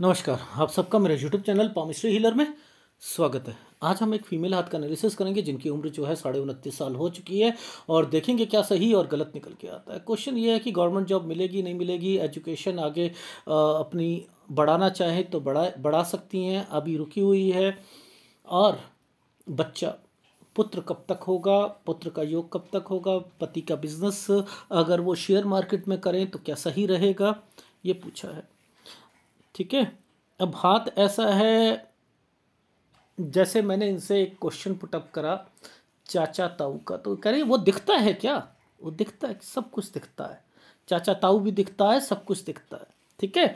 नमस्कार आप सबका मेरे यूट्यूब चैनल पामिस्ट्री हीलर में स्वागत है आज हम एक फीमेल हाथ का एनालिसिस करेंगे जिनकी उम्र जो है साढ़े उनतीस साल हो चुकी है और देखेंगे क्या सही और गलत निकल के आता है क्वेश्चन ये है कि गवर्नमेंट जॉब मिलेगी नहीं मिलेगी एजुकेशन आगे आ, अपनी बढ़ाना चाहे तो बढ़ा बढ़ा सकती हैं अभी रुकी हुई है और बच्चा पुत्र कब तक होगा पुत्र का योग कब तक होगा पति का बिजनेस अगर वो शेयर मार्केट में करें तो क्या सही रहेगा ये पूछा है ठीक है अब हाथ ऐसा है जैसे मैंने इनसे एक क्वेश्चन पुटअप करा चाचा ताऊ का तो कह रहे वो दिखता है क्या वो दिखता है सब कुछ दिखता है चाचा ताऊ भी दिखता है सब कुछ दिखता है ठीक है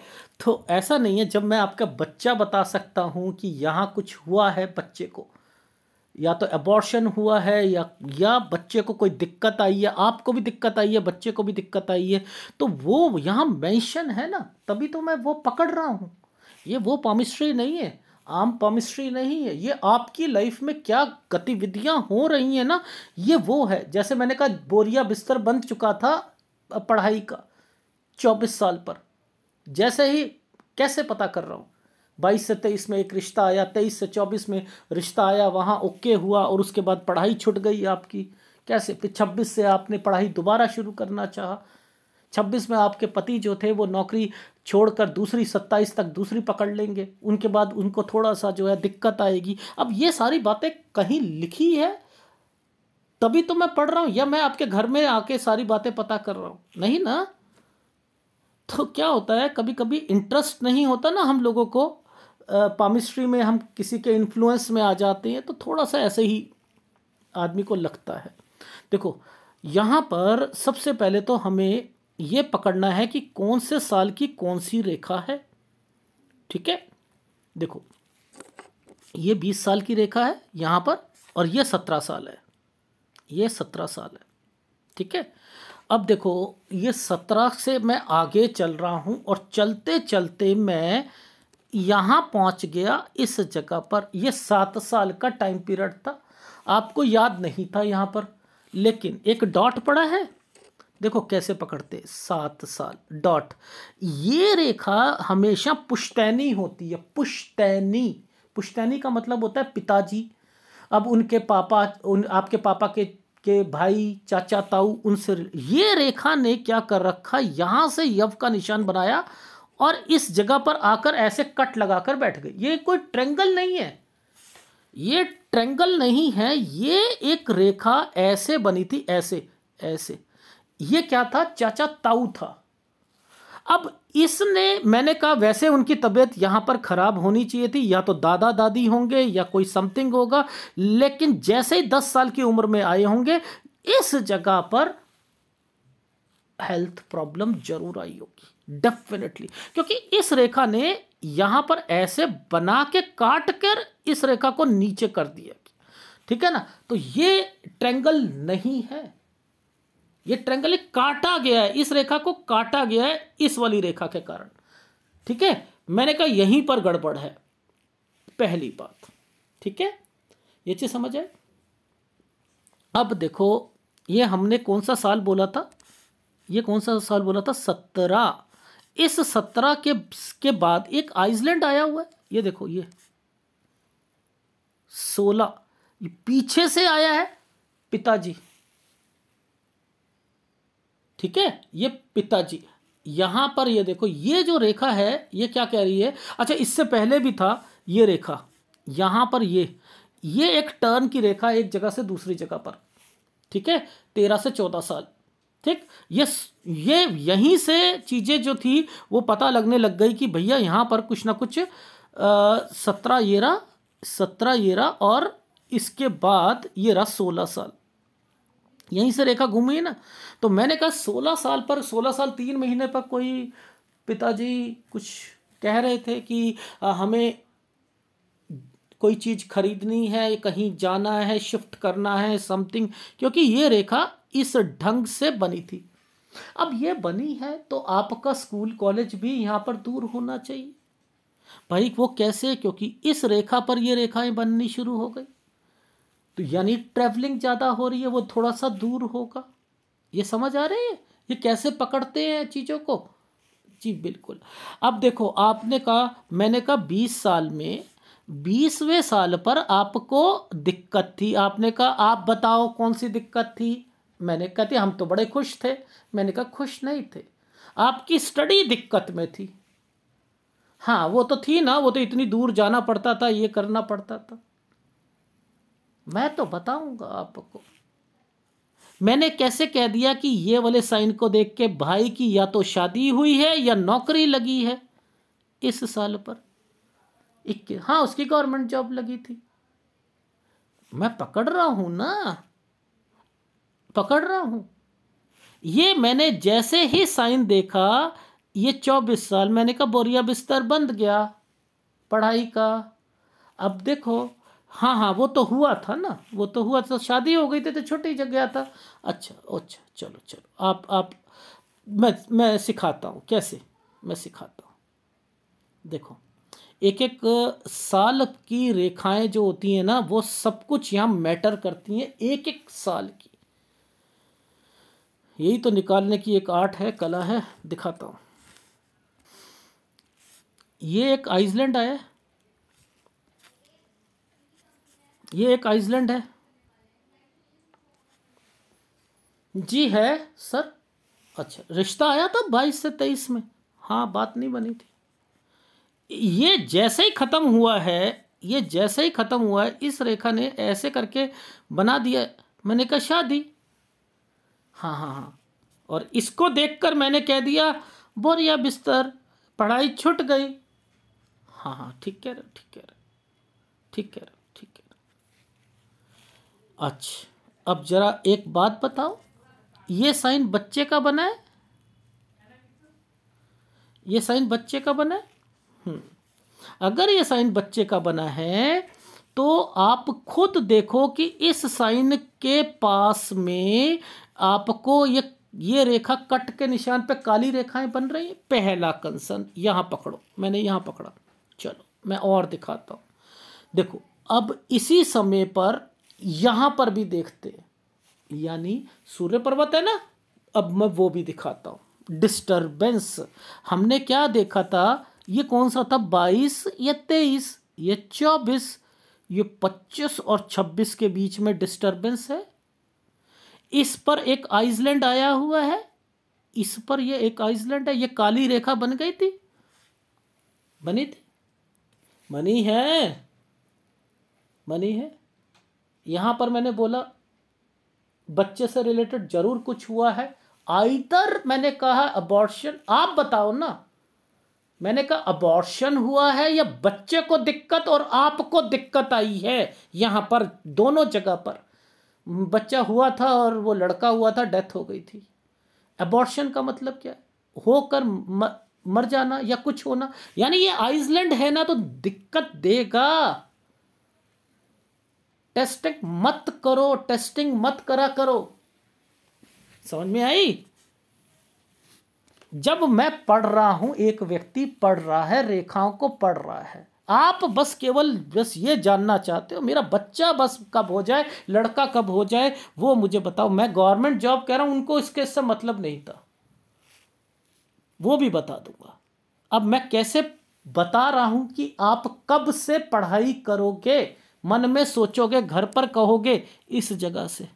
तो ऐसा नहीं है जब मैं आपका बच्चा बता सकता हूँ कि यहाँ कुछ हुआ है बच्चे को या तो एबॉर्शन हुआ है या या बच्चे को कोई दिक्कत आई है आपको भी दिक्कत आई है बच्चे को भी दिक्कत आई है तो वो यहाँ मेंशन है ना तभी तो मैं वो पकड़ रहा हूँ ये वो पॉमिस्ट्री नहीं है आम पॉमिस्ट्री नहीं है ये आपकी लाइफ में क्या गतिविधियाँ हो रही हैं ना ये वो है जैसे मैंने कहा बोरिया बिस्तर बन चुका था पढ़ाई का चौबीस साल पर जैसे ही कैसे पता कर रहा हूँ बाईस से तेईस में एक रिश्ता आया तेईस से चौबीस में रिश्ता आया वहाँ ओके हुआ और उसके बाद पढ़ाई छुट गई आपकी कैसे फिर छब्बीस से आपने पढ़ाई दोबारा शुरू करना चाहा छब्बीस में आपके पति जो थे वो नौकरी छोड़कर दूसरी सत्ताईस तक दूसरी पकड़ लेंगे उनके बाद उनको थोड़ा सा जो है दिक्कत आएगी अब ये सारी बातें कहीं लिखी है तभी तो मैं पढ़ रहा हूँ या मैं आपके घर में आके सारी बातें पता कर रहा हूँ नहीं ना तो क्या होता है कभी कभी इंटरेस्ट नहीं होता ना हम लोगों को पामिस्ट्री में हम किसी के इन्फ्लुएंस में आ जाते हैं तो थोड़ा सा ऐसे ही आदमी को लगता है देखो यहाँ पर सबसे पहले तो हमें ये पकड़ना है कि कौन से साल की कौन सी रेखा है ठीक है देखो ये बीस साल की रेखा है यहाँ पर और ये सत्रह साल है ये सत्रह साल है ठीक है अब देखो ये सत्रह से मैं आगे चल रहा हूँ और चलते चलते मैं यहाँ पहुँच गया इस जगह पर यह सात साल का टाइम पीरियड था आपको याद नहीं था यहाँ पर लेकिन एक डॉट पड़ा है देखो कैसे पकड़ते सात साल डॉट ये रेखा हमेशा पुश्तैनी होती है पुश्तैनी पुश्तैनी का मतलब होता है पिताजी अब उनके पापा उन आपके पापा के के भाई चाचा ताऊ उनसे ये रेखा ने क्या कर रखा यहाँ से यव का निशान बनाया और इस जगह पर आकर ऐसे कट लगाकर बैठ गई ये कोई ट्रेंगल नहीं है ये ट्रेंगल नहीं है ये एक रेखा ऐसे बनी थी ऐसे ऐसे ये क्या था चाचा ताऊ था अब इसने मैंने कहा वैसे उनकी तबीयत यहां पर ख़राब होनी चाहिए थी या तो दादा दादी होंगे या कोई समथिंग होगा लेकिन जैसे ही दस साल की उम्र में आए होंगे इस जगह पर हेल्थ प्रॉब्लम जरूर आई होगी डेफिनेटली क्योंकि इस रेखा ने यहां पर ऐसे बना के काट कर इस रेखा को नीचे कर दिया ठीक है ना तो ये ट्रेंगल नहीं है ये ट्रेंगल एक काटा गया है इस रेखा को काटा गया है इस वाली रेखा के कारण ठीक है मैंने कहा यहीं पर गड़बड़ है पहली बात ठीक है ये चीज समझ आए अब देखो ये हमने कौन सा साल बोला था ये कौन सा साल बोला था सत्रह इस सत्रह के के बाद एक आइसलैंड आया हुआ है ये देखो ये सोलह ये पीछे से आया है पिताजी ठीक है ये पिताजी यहां पर ये देखो ये जो रेखा है ये क्या कह रही है अच्छा इससे पहले भी था ये रेखा यहां पर ये ये एक टर्न की रेखा एक जगह से दूसरी जगह पर ठीक है तेरह से चौदह साल ठीक ये ये यहीं से चीज़ें जो थी वो पता लगने लग गई कि भैया यहाँ पर कुछ ना कुछ सत्रह येरा सत्रह येरा और इसके बाद ये रहा सोलह साल यहीं से रेखा घूमी हुई ना तो मैंने कहा सोलह साल पर सोलह साल तीन महीने पर कोई पिताजी कुछ कह रहे थे कि हमें कोई चीज़ खरीदनी है कहीं जाना है शिफ्ट करना है समथिंग क्योंकि ये रेखा इस ढंग से बनी थी अब ये बनी है तो आपका स्कूल कॉलेज भी यहाँ पर दूर होना चाहिए भाई वो कैसे क्योंकि इस रेखा पर ये रेखाएं बननी शुरू हो गई तो यानी ट्रैवलिंग ज़्यादा हो रही है वो थोड़ा सा दूर होगा ये समझ आ रही है ये कैसे पकड़ते हैं चीज़ों को जी बिल्कुल अब देखो आपने कहा मैंने कहा बीस साल में बीसवें साल पर आपको दिक्कत थी आपने कहा आप बताओ कौन सी दिक्कत थी मैंने कहा थी हम तो बड़े खुश थे मैंने कहा खुश नहीं थे आपकी स्टडी दिक्कत में थी हाँ वो तो थी ना वो तो इतनी दूर जाना पड़ता था ये करना पड़ता था मैं तो बताऊंगा आपको मैंने कैसे कह दिया कि ये वाले साइन को देख के भाई की या तो शादी हुई है या नौकरी लगी है इस साल पर इक्कीस हाँ उसकी गवर्नमेंट जॉब लगी थी मैं पकड़ रहा हूं ना पकड़ रहा हूं ये मैंने जैसे ही साइन देखा ये चौबीस साल मैंने कहा बोरिया बिस्तर बंद गया पढ़ाई का अब देखो हाँ हाँ वो तो हुआ था ना वो तो हुआ था शादी हो गई थी तो छोटी जगह था अच्छा अच्छा चलो चलो आप आप मैं मैं सिखाता हूँ कैसे मैं सिखाता हूँ देखो एक एक साल की रेखाएं जो होती हैं ना वो सब कुछ यहाँ मैटर करती हैं एक एक साल की यही तो निकालने की एक आर्ट है कला है दिखाता हूँ ये एक आइसलैंड आया ये एक आइसलैंड है जी है सर अच्छा रिश्ता आया था बाईस से तेईस में हाँ बात नहीं बनी थी ये जैसे ही ख़त्म हुआ है ये जैसे ही ख़त्म हुआ है इस रेखा ने ऐसे करके बना दिया मैंने कहा शादी हाँ हाँ हाँ और इसको देखकर मैंने कह दिया बोरिया बिस्तर पढ़ाई छूट गई हाँ हाँ ठीक कह रहे ठीक कह रहे ठीक कह रहे ठीक कह रहे अच्छा अब जरा एक बात बताओ ये साइन बच्चे का बना है ये साइन बच्चे का बना है हम्म। अगर ये साइन बच्चे का बना है तो आप खुद देखो कि इस साइन के पास में आपको ये ये रेखा कट के निशान पे काली रेखाएं बन रही हैं पहला कंसर्न यहाँ पकड़ो मैंने यहाँ पकड़ा चलो मैं और दिखाता हूँ देखो अब इसी समय पर यहाँ पर भी देखते यानी सूर्य पर्वत है ना अब मैं वो भी दिखाता हूँ डिस्टर्बेंस हमने क्या देखा था ये कौन सा था बाईस या तेईस ये चौबीस ये पच्चीस और छब्बीस के बीच में डिस्टर्बेंस है इस पर एक आइसलैंड आया हुआ है इस पर ये एक आइसलैंड है ये काली रेखा बन गई थी बनी थी बनी है बनी है यहां पर मैंने बोला बच्चे से रिलेटेड जरूर कुछ हुआ है आइदर मैंने कहा अबॉर्शन आप बताओ ना मैंने कहा अबॉर्शन हुआ है या बच्चे को दिक्कत और आपको दिक्कत आई है यहाँ पर दोनों जगह पर बच्चा हुआ था और वो लड़का हुआ था डेथ हो गई थी अबॉर्शन का मतलब क्या है होकर मर जाना या कुछ होना यानी ये आइसलैंड है ना तो दिक्कत देगा टेस्टिंग मत करो टेस्टिंग मत करा करो समझ में आई जब मैं पढ़ रहा हूं एक व्यक्ति पढ़ रहा है रेखाओं को पढ़ रहा है आप बस केवल बस ये जानना चाहते हो मेरा बच्चा बस कब हो जाए लड़का कब हो जाए वो मुझे बताओ मैं गवर्नमेंट जॉब कह रहा हूं उनको इसके इससे मतलब नहीं था वो भी बता दूंगा अब मैं कैसे बता रहा हूँ कि आप कब से पढ़ाई करोगे मन में सोचोगे घर पर कहोगे इस जगह से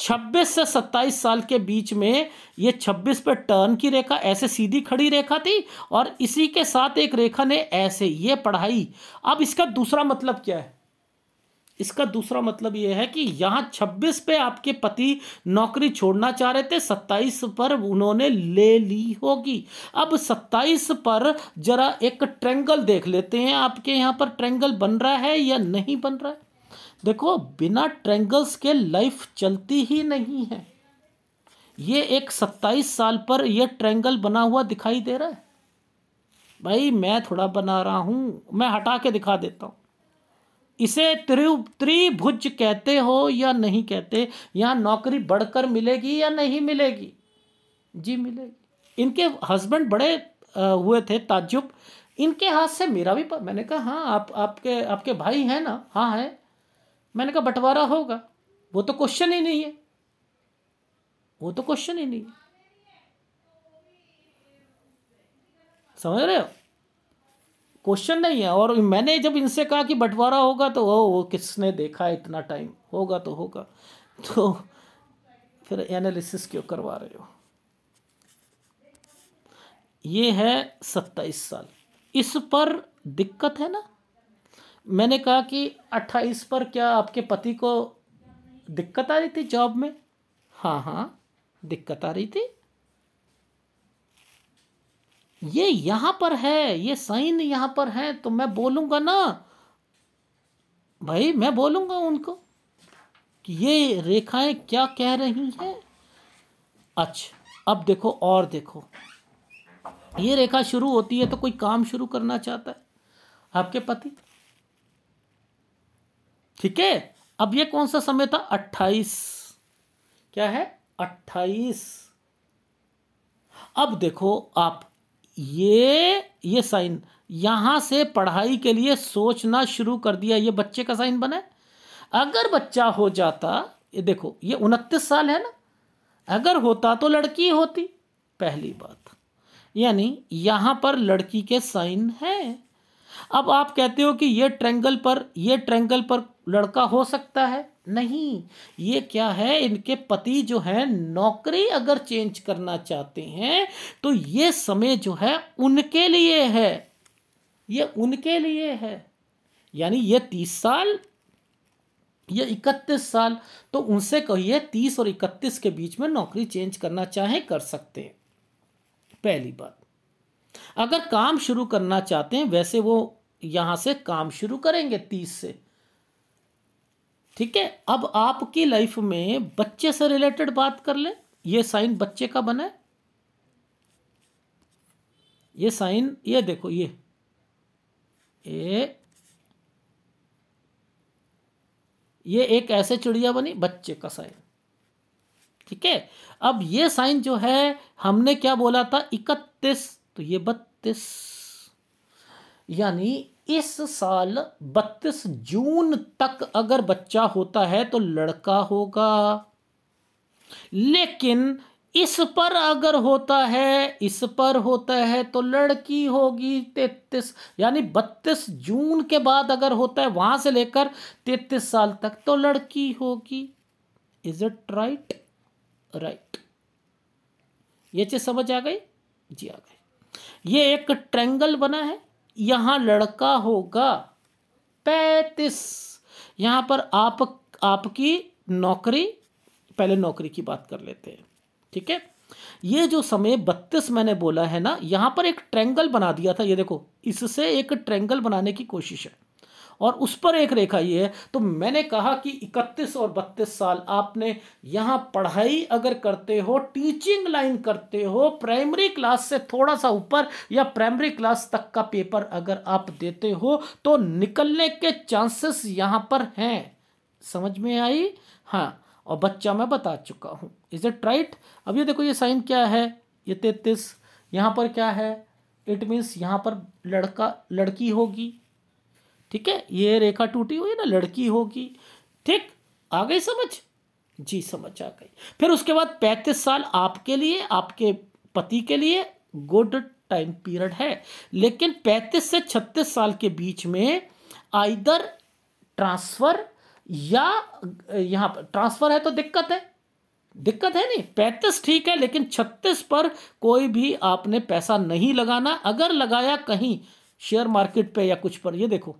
26 से 27 साल के बीच में ये 26 पे टर्न की रेखा ऐसे सीधी खड़ी रेखा थी और इसी के साथ एक रेखा ने ऐसे ये पढ़ाई अब इसका दूसरा मतलब क्या है इसका दूसरा मतलब यह है कि यहां 26 पे आपके पति नौकरी छोड़ना चाह रहे थे 27 पर उन्होंने ले ली होगी अब 27 पर जरा एक ट्रेंगल देख लेते हैं आपके यहां पर ट्रेंगल बन रहा है या नहीं बन रहा है देखो बिना ट्रेंगल्स के लाइफ चलती ही नहीं है ये एक सत्ताईस साल पर यह ट्रेंगल बना हुआ दिखाई दे रहा है भाई मैं थोड़ा बना रहा हूँ मैं हटा के दिखा देता हूँ इसे त्रि त्रिभुज कहते हो या नहीं कहते यहाँ नौकरी बढ़कर मिलेगी या नहीं मिलेगी जी मिलेगी इनके हस्बैंड बड़े हुए थे ताज्जुब इनके हाथ से मेरा भी मैंने कहा हाँ आप आपके आपके भाई हैं ना हाँ हैं मैंने कहा बंटवारा होगा वो तो क्वेश्चन ही नहीं है वो तो क्वेश्चन ही नहीं है समझ रहे हो क्वेश्चन नहीं है और मैंने जब इनसे कहा कि बंटवारा होगा तो ओ वो किसने देखा इतना टाइम होगा तो होगा तो फिर एनालिसिस क्यों करवा रहे हो ये है सत्ताईस साल इस पर दिक्कत है ना मैंने कहा कि अट्ठाईस पर क्या आपके पति को दिक्कत आ रही थी जॉब में हाँ हाँ दिक्कत आ रही थी ये यहां पर है ये साइन यहां पर है तो मैं बोलूंगा ना भाई मैं बोलूंगा उनको कि ये रेखाएं क्या कह रही हैं अच्छा अब देखो और देखो ये रेखा शुरू होती है तो कोई काम शुरू करना चाहता है आपके पति ठीक है अब ये कौन सा समय था अट्ठाईस क्या है अट्ठाईस अब देखो आप ये ये साइन यहां से पढ़ाई के लिए सोचना शुरू कर दिया ये बच्चे का साइन बना अगर बच्चा हो जाता ये देखो ये उनतीस साल है ना अगर होता तो लड़की होती पहली बात यानी यहां पर लड़की के साइन है अब आप कहते हो कि ये ट्रेंगल पर ये ट्रेंगल पर लड़का हो सकता है नहीं ये क्या है इनके पति जो है नौकरी अगर चेंज करना चाहते हैं तो ये समय जो है उनके लिए है ये उनके लिए है यानी ये तीस साल ये इकतीस साल तो उनसे कहिए तीस और इकतीस के बीच में नौकरी चेंज करना चाहे कर सकते हैं पहली बात अगर काम शुरू करना चाहते हैं वैसे वो यहां से काम शुरू करेंगे तीस से ठीक है अब आपकी लाइफ में बच्चे से रिलेटेड बात कर ले ये साइन बच्चे का बना है ये साइन ये देखो ये ए ये एक ऐसे चिड़िया बनी बच्चे का साइन ठीक है अब ये साइन जो है हमने क्या बोला था इकतीस तो ये बत्तीस यानी इस साल 32 जून तक अगर बच्चा होता है तो लड़का होगा लेकिन इस पर अगर होता है इस पर होता है तो लड़की होगी तैतीस यानी बत्तीस जून के बाद अगर होता है वहां से लेकर तैतीस साल तक तो लड़की होगी इज इट राइट राइट ये चीज़ समझ आ गई जी आ गई ये एक ट्रेंगल बना है यहाँ लड़का होगा पैंतीस यहाँ पर आप आपकी नौकरी पहले नौकरी की बात कर लेते हैं ठीक है ये जो समय बत्तीस मैंने बोला है ना यहाँ पर एक ट्रेंगल बना दिया था ये देखो इससे एक ट्रेंगल बनाने की कोशिश है और उस पर एक रेखा ये है तो मैंने कहा कि 31 और 32 साल आपने यहाँ पढ़ाई अगर करते हो टीचिंग लाइन करते हो प्राइमरी क्लास से थोड़ा सा ऊपर या प्राइमरी क्लास तक का पेपर अगर आप देते हो तो निकलने के चांसेस यहाँ पर हैं समझ में आई हाँ और बच्चा मैं बता चुका हूँ इज इट राइट अब ये देखो ये साइन क्या है ये तैतीस यहाँ पर क्या है इट मीन्स यहाँ पर लड़का लड़की होगी ठीक है ये रेखा टूटी हुई ना लड़की होगी ठीक आ गई समझ जी समझ आ गई फिर उसके बाद पैंतीस साल आपके लिए आपके पति के लिए गुड टाइम पीरियड है लेकिन पैंतीस से छत्तीस साल के बीच में आइदर ट्रांसफर या यहाँ पर ट्रांसफर है तो दिक्कत है दिक्कत है नहीं पैंतीस ठीक है लेकिन छत्तीस पर कोई भी आपने पैसा नहीं लगाना अगर लगाया कहीं शेयर मार्केट पे या कुछ पर ये देखो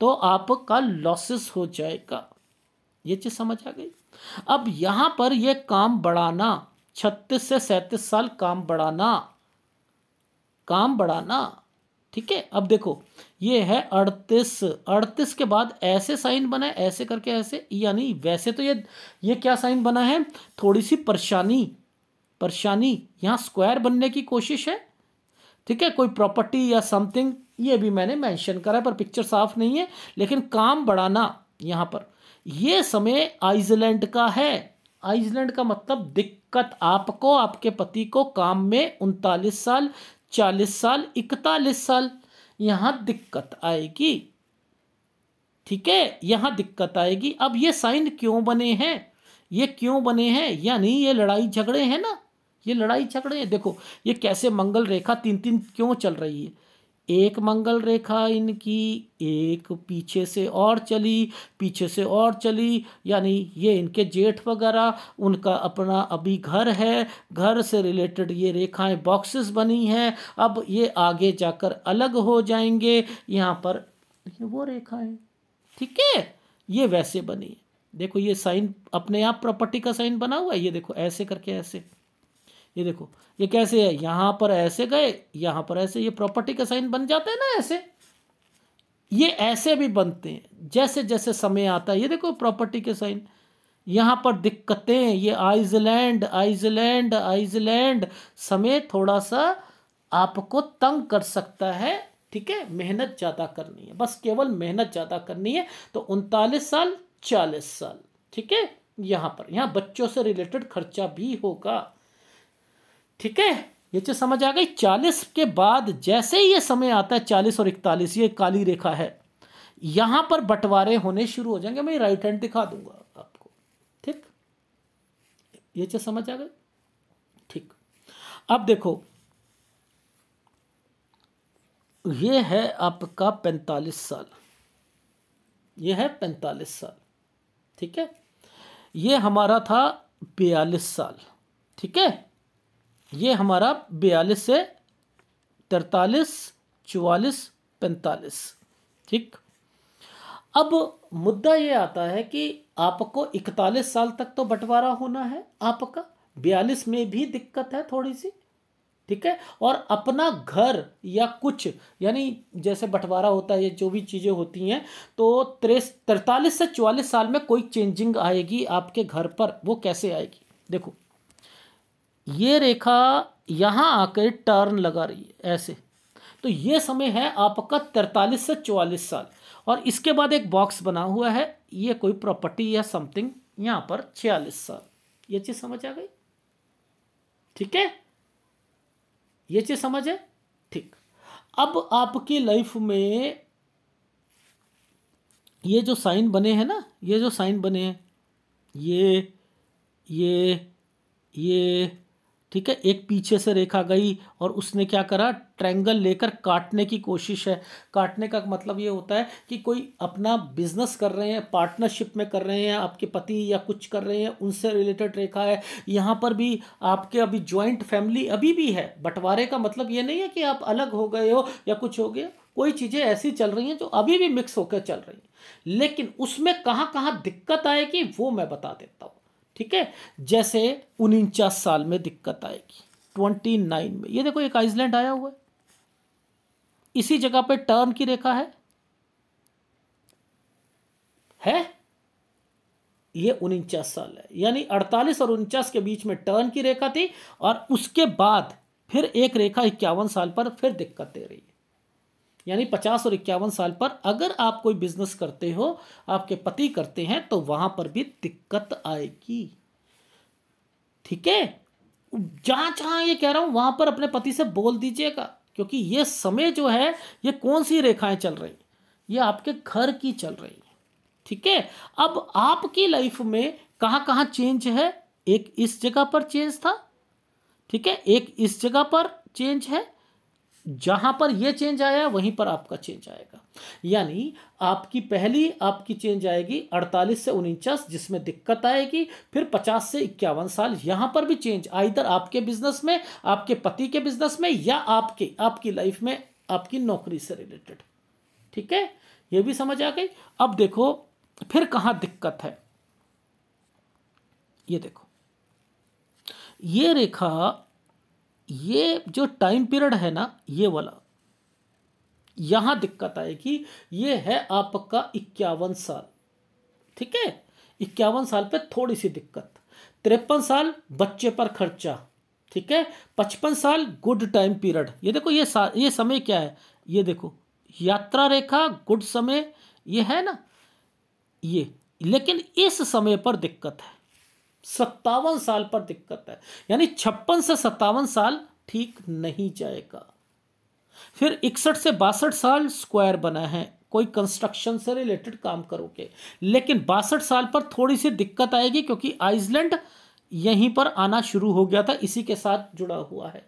तो आपका लॉसेस हो जाएगा ये चीज़ समझ आ गई अब यहां पर यह काम बढ़ाना छत्तीस से सैतीस साल काम बढ़ाना काम बढ़ाना ठीक है अब देखो ये है अड़तीस अड़तीस के बाद ऐसे साइन बना है ऐसे करके ऐसे यानी वैसे तो ये ये क्या साइन बना है थोड़ी सी परेशानी परेशानी यहां स्क्वायर बनने की कोशिश है ठीक है कोई प्रॉपर्टी या समथिंग ये भी मैंने मेंशन करा है पर पिक्चर साफ नहीं है लेकिन काम बढ़ाना यहाँ पर ये समय आइसलैंड का है आइसलैंड का मतलब दिक्कत आपको आपके पति को काम में उनतालीस साल चालीस साल इकतालीस साल यहाँ दिक्कत आएगी ठीक है यहाँ दिक्कत आएगी अब ये साइन क्यों बने हैं ये क्यों बने हैं यानी ये लड़ाई झगड़े हैं ना ये लड़ाई झगड़े हैं देखो ये कैसे मंगल रेखा तीन तीन क्यों चल रही है एक मंगल रेखा इनकी एक पीछे से और चली पीछे से और चली यानी ये इनके जेठ वगैरह उनका अपना अभी घर है घर से रिलेटेड ये रेखाएं बॉक्सेस बनी हैं अब ये आगे जाकर अलग हो जाएंगे यहाँ पर ये वो रेखाएं ठीक है ये वैसे बनी है देखो ये साइन अपने आप प्रॉपर्टी का साइन बना हुआ है ये देखो ऐसे करके ऐसे ये देखो ये कैसे है यहां पर ऐसे गए यहां पर ऐसे ये प्रॉपर्टी के साइन बन जाते हैं ना ऐसे ये ऐसे भी बनते हैं जैसे जैसे समय आता है ये देखो प्रॉपर्टी के साइन यहां पर दिक्कतें ये आइजलैंड आइजलैंड आइजलैंड समय थोड़ा सा आपको तंग कर सकता है ठीक है मेहनत ज़्यादा करनी है बस केवल मेहनत ज़्यादा करनी है तो उनतालीस साल चालीस साल ठीक है यहां पर यहां बच्चों से रिलेटेड खर्चा भी होगा ठीक है ये चीज़ समझ आ गई चालीस के बाद जैसे ही ये समय आता है चालीस और इकतालीस ये काली रेखा है यहां पर बंटवारे होने शुरू हो जाएंगे मैं राइट हैंड दिखा दूंगा आपको ठीक ये चीज़ समझ आ गई ठीक अब देखो ये है आपका पैंतालीस साल ये है पैंतालीस साल ठीक है ये हमारा था बयालीस साल ठीक है ये हमारा बयालीस से तरतालीस चवालीस पैंतालीस ठीक अब मुद्दा ये आता है कि आपको इकतालीस साल तक तो बंटवारा होना है आपका बयालीस में भी दिक्कत है थोड़ी सी ठीक है और अपना घर या कुछ यानी जैसे बंटवारा होता है या जो भी चीज़ें होती हैं तो त्रेस तरतालीस से चवालीस साल में कोई चेंजिंग आएगी आपके घर पर वो कैसे आएगी देखो ये रेखा यहाँ आकर टर्न लगा रही है ऐसे तो ये समय है आपका तैतालीस से चौवालीस साल और इसके बाद एक बॉक्स बना हुआ है ये कोई प्रॉपर्टी या समथिंग यहाँ पर छियालीस साल ये चीज़ समझ आ गई ठीक है ये चीज़ समझ है ठीक अब आपकी लाइफ में ये जो साइन बने हैं ना ये जो साइन बने हैं ये ये ये ठीक है एक पीछे से रेखा गई और उसने क्या करा ट्रैंगल लेकर काटने की कोशिश है काटने का मतलब ये होता है कि कोई अपना बिजनेस कर रहे हैं पार्टनरशिप में कर रहे हैं आपके पति या कुछ कर रहे हैं उनसे रिलेटेड रेखा है यहाँ पर भी आपके अभी ज्वाइंट फैमिली अभी भी है बंटवारे का मतलब ये नहीं है कि आप अलग हो गए हो या कुछ हो गया कोई चीज़ें ऐसी चल रही हैं जो अभी भी मिक्स होकर चल रही हैं लेकिन उसमें कहाँ कहाँ दिक्कत आएगी वो मैं बता देता हूँ ठीक है जैसे उनचास साल में दिक्कत आएगी ट्वेंटी नाइन में ये देखो एक आइसलैंड आया हुआ है इसी जगह पे टर्न की रेखा है है ये उनचास साल है यानी अड़तालीस और उनचास के बीच में टर्न की रेखा थी और उसके बाद फिर एक रेखा इक्यावन साल पर फिर दिक्कत दे रही है यानी पचास और इक्यावन साल पर अगर आप कोई बिजनेस करते हो आपके पति करते हैं तो वहां पर भी दिक्कत आएगी ठीक है जहां जहां ये कह रहा हूं वहां पर अपने पति से बोल दीजिएगा क्योंकि ये समय जो है ये कौन सी रेखाएं चल रही ये आपके घर की चल रही है ठीक है अब आपकी लाइफ में कहां कहां चेंज है एक इस जगह पर चेंज था ठीक है एक इस जगह पर चेंज है जहां पर यह चेंज आया वहीं पर आपका चेंज आएगा यानी आपकी पहली आपकी चेंज आएगी 48 से उनचास जिसमें दिक्कत आएगी फिर 50 से इक्यावन साल यहां पर भी चेंज आइधर आपके बिजनेस में आपके पति के बिजनेस में या आपके आपकी लाइफ में आपकी नौकरी से रिलेटेड ठीक है यह भी समझ आ गई अब देखो फिर कहां दिक्कत है ये देखो ये रेखा ये जो टाइम पीरियड है ना ये वाला यहां दिक्कत आएगी ये है आपका इक्यावन साल ठीक है इक्यावन साल पे थोड़ी सी दिक्कत तिरपन साल बच्चे पर खर्चा ठीक है पचपन साल गुड टाइम पीरियड ये देखो ये ये समय क्या है ये देखो यात्रा रेखा गुड समय ये है ना ये लेकिन इस समय पर दिक्कत है सत्तावन साल पर दिक्कत है यानी छप्पन से सत्तावन साल ठीक नहीं जाएगा फिर इकसठ से बासठ साल स्क्वायर बना है कोई कंस्ट्रक्शन से रिलेटेड काम करोगे लेकिन बासठ साल पर थोड़ी सी दिक्कत आएगी क्योंकि आइसलैंड यहीं पर आना शुरू हो गया था इसी के साथ जुड़ा हुआ है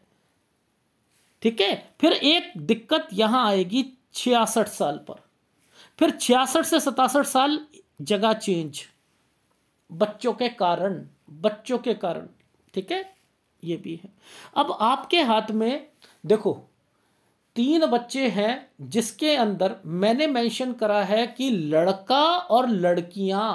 ठीक है फिर एक दिक्कत यहां आएगी छियासठ साल पर फिर छियासठ से सतासठ साल जगह चेंज बच्चों के कारण बच्चों के कारण ठीक है ये भी है अब आपके हाथ में देखो तीन बच्चे हैं जिसके अंदर मैंने मेंशन करा है कि लड़का और लड़कियां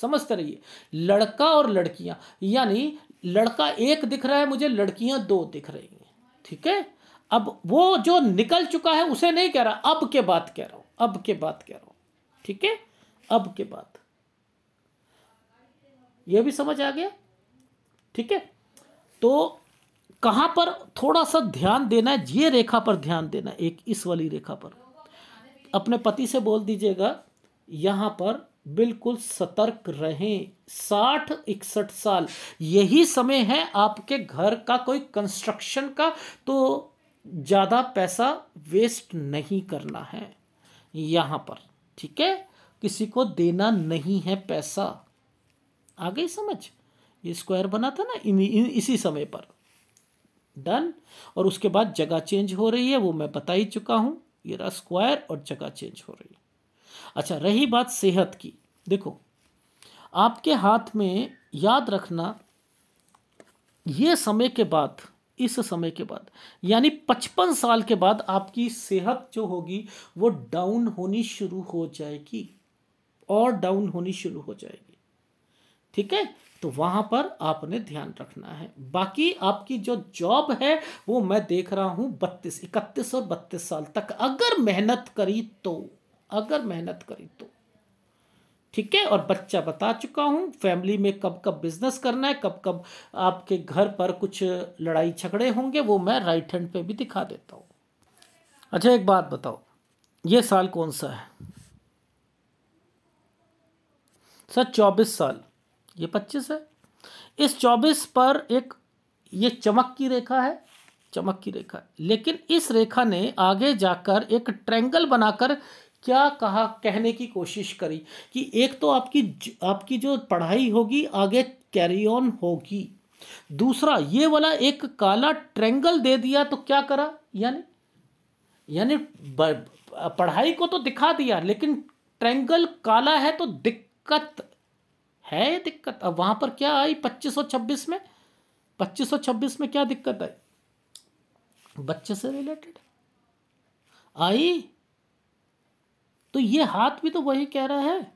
समझते तो रहिए लड़का और लड़कियां यानी लड़का एक दिख रहा है मुझे लड़कियां दो दिख रही हैं ठीक है अब वो जो निकल चुका है उसे नहीं कह रहा अब के बात कह रहा हूं अब के बात कह रहा हूं ठीक है अब के बात यह भी समझ आ गया ठीक है तो कहां पर थोड़ा सा ध्यान देना है ये रेखा पर ध्यान देना एक इस वाली रेखा पर अपने पति से बोल दीजिएगा यहां पर बिल्कुल सतर्क रहें साठ इकसठ साल यही समय है आपके घर का कोई कंस्ट्रक्शन का तो ज़्यादा पैसा वेस्ट नहीं करना है यहां पर ठीक है किसी को देना नहीं है पैसा आ गई समझ ये स्क्वायर बना था ना इन, इन इसी समय पर डन और उसके बाद जगह चेंज हो रही है वो मैं बता ही चुका हूँ ये रहा स्क्वायर और जगह चेंज हो रही है अच्छा रही बात सेहत की देखो आपके हाथ में याद रखना ये समय के बाद इस समय के बाद यानी पचपन साल के बाद आपकी सेहत जो होगी वो डाउन होनी शुरू हो जाएगी और डाउन होनी शुरू हो जाएगी ठीक है तो वहां पर आपने ध्यान रखना है बाकी आपकी जो जॉब है वो मैं देख रहा हूं बत्तीस इकतीस और बत्तीस साल तक अगर मेहनत करी तो अगर मेहनत करी तो ठीक है और बच्चा बता चुका हूँ फैमिली में कब कब बिजनेस करना है कब कब आपके घर पर कुछ लड़ाई झगड़े होंगे वो मैं राइट हैंड पे भी दिखा देता हूँ अच्छा एक बात बताओ ये साल कौन सा है सर चौबीस साल ये पच्चीस है इस चौबीस पर एक ये चमक की रेखा है चमक की रेखा लेकिन इस रेखा ने आगे जाकर एक ट्रेंगल बनाकर क्या कहा कहने की कोशिश करी कि एक तो आपकी आपकी जो पढ़ाई होगी आगे कैरी ऑन होगी दूसरा ये वाला एक काला ट्रेंगल दे दिया तो क्या करा यानी यानी पढ़ाई को तो दिखा दिया लेकिन ट्रेंगल काला है तो दिक्कत है ये दिक्कत अब वहां पर क्या आई 2526 में 2526 में क्या दिक्कत आई बच्चे से रिलेटेड आई तो ये हाथ भी तो वही कह रहा है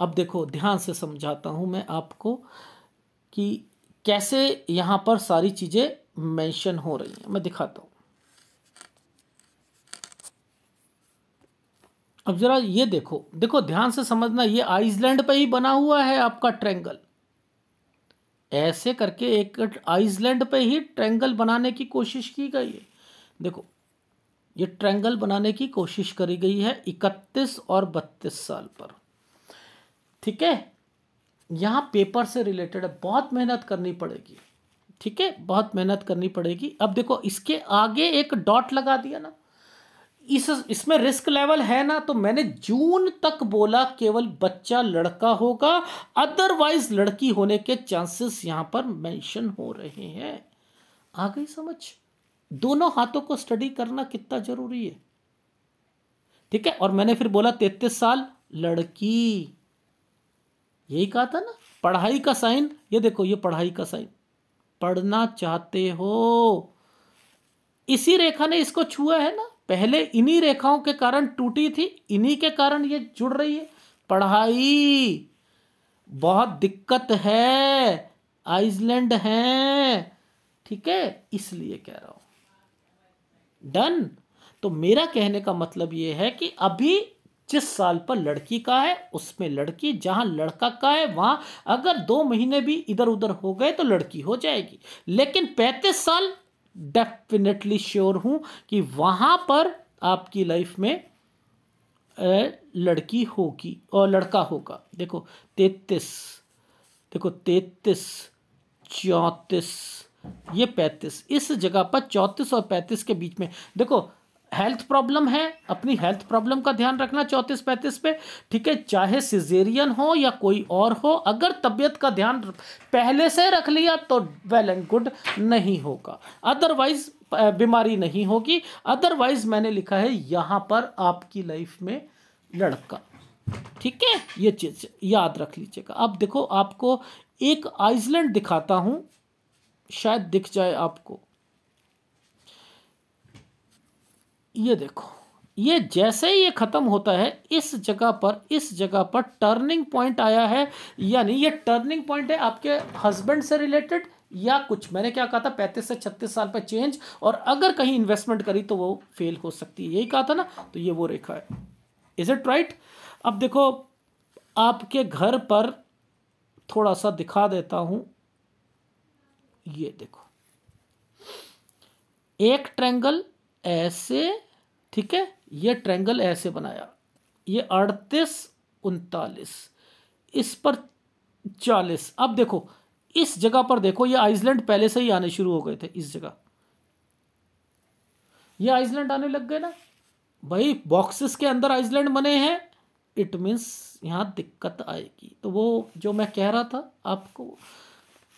अब देखो ध्यान से समझाता हूं मैं आपको कि कैसे यहां पर सारी चीज़ें मेंशन हो रही हैं मैं दिखाता हूं अब ज़रा ये देखो देखो ध्यान से समझना ये आइसलैंड पे ही बना हुआ है आपका ट्रैंगल ऐसे करके एक आइसलैंड पे ही ट्रैंगल बनाने की कोशिश की गई है देखो ये ट्रैंगल बनाने की कोशिश करी गई है इकतीस और बत्तीस साल पर ठीक है यहाँ पेपर से रिलेटेड है बहुत मेहनत करनी पड़ेगी ठीक है बहुत मेहनत करनी पड़ेगी अब देखो इसके आगे एक डॉट लगा दिया ना इस इसमें रिस्क लेवल है ना तो मैंने जून तक बोला केवल बच्चा लड़का होगा अदरवाइज लड़की होने के चांसेस यहां पर मेंशन हो रहे हैं आ गई समझ दोनों हाथों को स्टडी करना कितना जरूरी है ठीक है और मैंने फिर बोला तैतीस साल लड़की यही कहा था ना पढ़ाई का साइन ये देखो ये पढ़ाई का साइन पढ़ना चाहते हो इसी रेखा ने इसको छुआ है ना पहले इन्हीं रेखाओं के कारण टूटी थी इन्हीं के कारण ये जुड़ रही है पढ़ाई बहुत दिक्कत है आइसलैंड है ठीक है इसलिए कह रहा हूं डन तो मेरा कहने का मतलब ये है कि अभी जिस साल पर लड़की का है उसमें लड़की जहां लड़का का है वहां अगर दो महीने भी इधर उधर हो गए तो लड़की हो जाएगी लेकिन पैंतीस साल डेफिनेटली श्योर हूँ कि वहाँ पर आपकी लाइफ में लड़की होगी और लड़का होगा देखो तैतीस देखो तैतीस चौंतीस ये पैंतीस इस जगह पर चौंतीस और पैंतीस के बीच में देखो हेल्थ प्रॉब्लम है अपनी हेल्थ प्रॉब्लम का ध्यान रखना चौंतीस पैंतीस पे ठीक है चाहे सिजेरियन हो या कोई और हो अगर तबीयत का ध्यान पहले से रख लिया तो वेल एंड गुड नहीं होगा अदरवाइज बीमारी नहीं होगी अदरवाइज मैंने लिखा है यहाँ पर आपकी लाइफ में लड़का ठीक है ये चीज़ याद रख लीजिएगा अब देखो आपको एक आइसलैंड दिखाता हूँ शायद दिख जाए आपको ये देखो ये जैसे ही ये ख़त्म होता है इस जगह पर इस जगह पर टर्निंग पॉइंट आया है यानी ये टर्निंग पॉइंट है आपके हस्बैंड से रिलेटेड या कुछ मैंने क्या कहा था पैंतीस से छत्तीस साल पर चेंज और अगर कहीं इन्वेस्टमेंट करी तो वो फेल हो सकती है यही कहा था ना तो ये वो रेखा है इज इट राइट अब देखो आपके घर पर थोड़ा सा दिखा देता हूं ये देखो एक ट्रैंगल ऐसे ठीक है ये ट्रैंगल ऐसे बनाया ये अड़तीस उनतालीस इस पर चालीस अब देखो इस जगह पर देखो ये आइसलैंड पहले से ही आने शुरू हो गए थे इस जगह ये आइसलैंड आने लग गए ना भाई बॉक्सेस के अंदर आइसलैंड बने हैं इट मीन्स यहाँ दिक्कत आएगी तो वो जो मैं कह रहा था आपको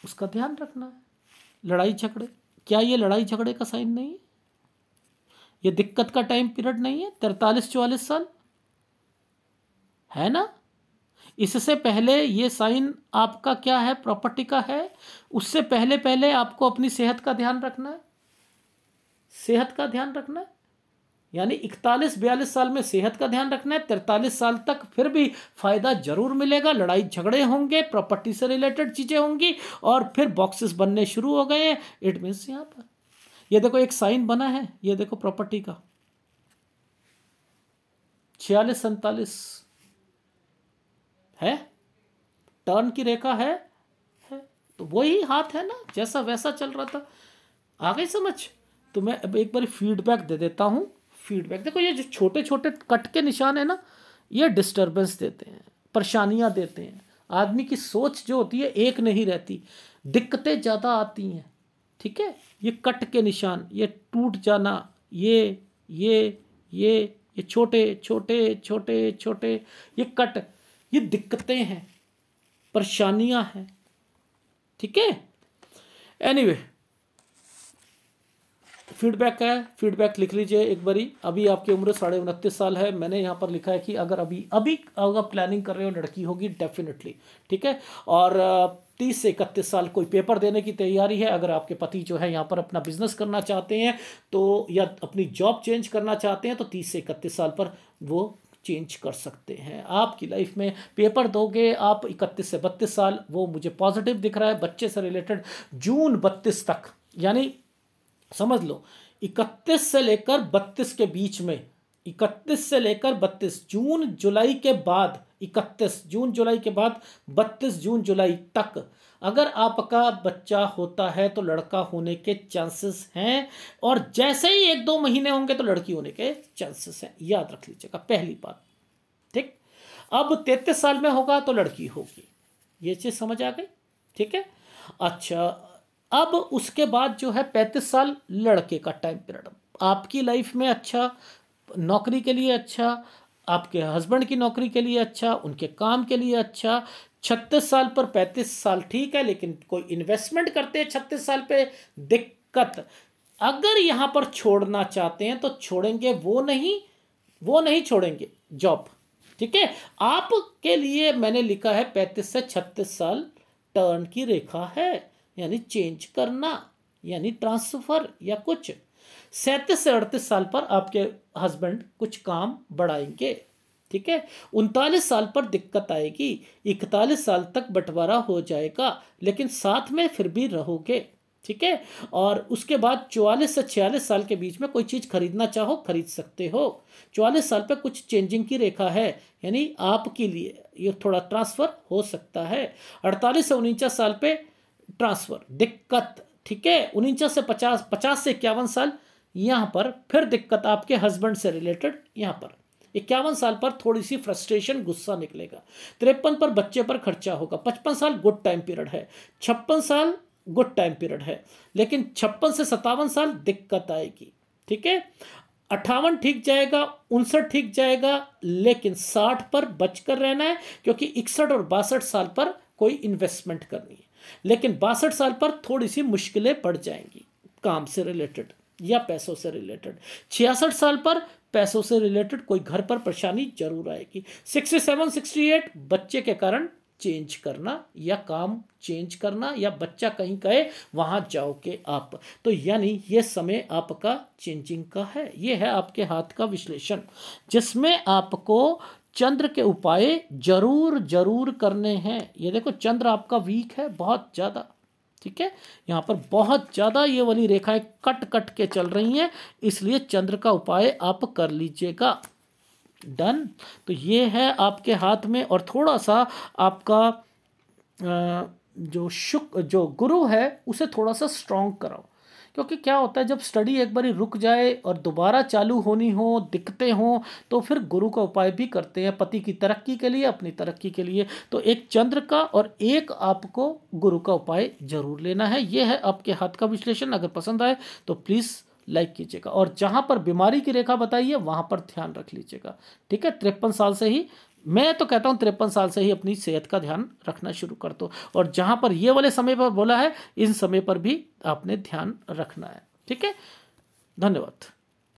उसका ध्यान रखना है लड़ाई झगड़े क्या ये लड़ाई झगड़े का साइन नहीं है ये दिक्कत का टाइम पीरियड नहीं है तिरतालीस चौवालीस साल है ना इससे पहले ये साइन आपका क्या है प्रॉपर्टी का है उससे पहले पहले आपको अपनी सेहत का ध्यान रखना है सेहत का ध्यान रखना है यानी इकतालीस बयालीस साल में सेहत का ध्यान रखना है तिरतालीस साल तक फिर भी फ़ायदा ज़रूर मिलेगा लड़ाई झगड़े होंगे प्रॉपर्टी से रिलेटेड चीज़ें होंगी और फिर बॉक्सेस बनने शुरू हो गए इट मीन्स यहाँ पर ये देखो एक साइन बना है ये देखो प्रॉपर्टी का छियालीस सैतालीस है टर्न की रेखा है, है तो वही हाथ है ना जैसा वैसा चल रहा था आ गई समझ तो मैं अब एक बार फीडबैक दे देता हूँ फीडबैक देखो ये जो छोटे छोटे कट के निशान है ना ये डिस्टर्बेंस देते हैं परेशानियाँ देते हैं आदमी की सोच जो होती है एक नहीं रहती दिक्कतें ज़्यादा आती हैं ठीक है ये कट के निशान ये टूट जाना ये ये ये ये छोटे छोटे छोटे छोटे ये कट ये दिक्कतें हैं परेशानियां हैं ठीक है एनीवे फीडबैक है फीडबैक लिख लीजिए एक बारी अभी आपकी उम्र साढ़े उनतीस साल है मैंने यहाँ पर लिखा है कि अगर अभी अभी अगर प्लानिंग कर रहे हो लड़की होगी डेफिनेटली ठीक है और तीस से इकतीस साल कोई पेपर देने की तैयारी है अगर आपके पति जो है यहाँ पर अपना बिजनेस करना चाहते हैं तो या अपनी जॉब चेंज करना चाहते हैं तो तीस से इकतीस साल पर वो चेंज कर सकते हैं आपकी लाइफ में पेपर दोगे आप इकतीस से बत्तीस साल वो मुझे पॉजिटिव दिख रहा है बच्चे से रिलेटेड जून बत्तीस तक यानी समझ लो इकतीस से लेकर बत्तीस के बीच में इकतीस से लेकर बत्तीस जून जुलाई के बाद इकतीस जून जुलाई के बाद बत्तीस जून जुलाई तक अगर आपका बच्चा होता है तो लड़का होने के चांसेस हैं और जैसे ही एक दो महीने होंगे तो लड़की होने के चांसेस हैं याद रख लीजिएगा पहली बात ठीक अब तैतीस साल में होगा तो लड़की होगी ये चीज़ समझ आ गई ठीक है अच्छा अब उसके बाद जो है पैंतीस साल लड़के का टाइम पीरियड आपकी लाइफ में अच्छा नौकरी के लिए अच्छा आपके हस्बैंड की नौकरी के लिए अच्छा उनके काम के लिए अच्छा छत्तीस साल पर पैंतीस साल ठीक है लेकिन कोई इन्वेस्टमेंट करते हैं छत्तीस साल पे दिक्कत अगर यहाँ पर छोड़ना चाहते हैं तो छोड़ेंगे वो नहीं वो नहीं छोड़ेंगे जॉब ठीक है आपके लिए मैंने लिखा है पैंतीस से छत्तीस साल टर्न की रेखा है यानी चेंज करना यानी ट्रांसफर या कुछ सैंतीस से अड़तीस साल पर आपके हस्बैंड कुछ काम बढ़ाएंगे ठीक है उनतालीस साल पर दिक्कत आएगी इकतालीस साल तक बंटवारा हो जाएगा लेकिन साथ में फिर भी रहोगे ठीक है और उसके बाद चौवालीस से छियालीस साल के बीच में कोई चीज़ खरीदना चाहो खरीद सकते हो चौवालीस साल पर कुछ चेंजिंग की रेखा है यानी आपके लिए ये थोड़ा ट्रांसफ़र हो सकता है अड़तालीस से उनचास साल पे ट्रांसफ़र दिक्कत ठीक है उनचास से पचास पचास से इक्यावन साल यहाँ पर फिर दिक्कत आपके हस्बैंड से रिलेटेड यहाँ पर इक्यावन साल पर थोड़ी सी फ्रस्ट्रेशन गुस्सा निकलेगा तिरपन पर बच्चे पर खर्चा होगा पचपन साल गुड टाइम पीरियड है छप्पन साल गुड टाइम पीरियड है लेकिन छप्पन से सत्तावन साल दिक्कत आएगी ठीक है अट्ठावन ठीक जाएगा उनसठ ठीक जाएगा लेकिन साठ पर बचकर रहना है क्योंकि इकसठ और बासठ साल पर कोई इन्वेस्टमेंट करनी है लेकिन बासठ साल पर थोड़ी सी मुश्किलें बढ़ जाएंगी काम से रिलेटेड या पैसों से रिलेटेड छियासठ साल पर पैसों से रिलेटेड कोई घर पर परेशानी जरूर आएगी सिक्सटी सेवन सिक्सटी एट बच्चे के कारण चेंज करना या काम चेंज करना या बच्चा कहीं कहे वहाँ जाओ के आप तो यानी ये समय आपका चेंजिंग का है ये है आपके हाथ का विश्लेषण जिसमें आपको चंद्र के उपाय जरूर जरूर करने हैं ये देखो चंद्र आपका वीक है बहुत ज़्यादा ठीक है यहाँ पर बहुत ज़्यादा ये वाली रेखाएं कट कट के चल रही हैं इसलिए चंद्र का उपाय आप कर लीजिएगा डन तो ये है आपके हाथ में और थोड़ा सा आपका जो शुक्र जो गुरु है उसे थोड़ा सा स्ट्रॉन्ग कराओ क्योंकि क्या होता है जब स्टडी एक बार रुक जाए और दोबारा चालू होनी हो दिखते हों तो फिर गुरु का उपाय भी करते हैं पति की तरक्की के लिए अपनी तरक्की के लिए तो एक चंद्र का और एक आपको गुरु का उपाय जरूर लेना है यह है आपके हाथ का विश्लेषण अगर पसंद आए तो प्लीज़ लाइक कीजिएगा और जहाँ पर बीमारी की रेखा बताइए वहाँ पर ध्यान रख लीजिएगा ठीक है तिरपन साल से ही मैं तो कहता हूँ तिरपन साल से ही अपनी सेहत का ध्यान रखना शुरू कर दो और जहाँ पर ये वाले समय पर बोला है इन समय पर भी आपने ध्यान रखना है ठीक है धन्यवाद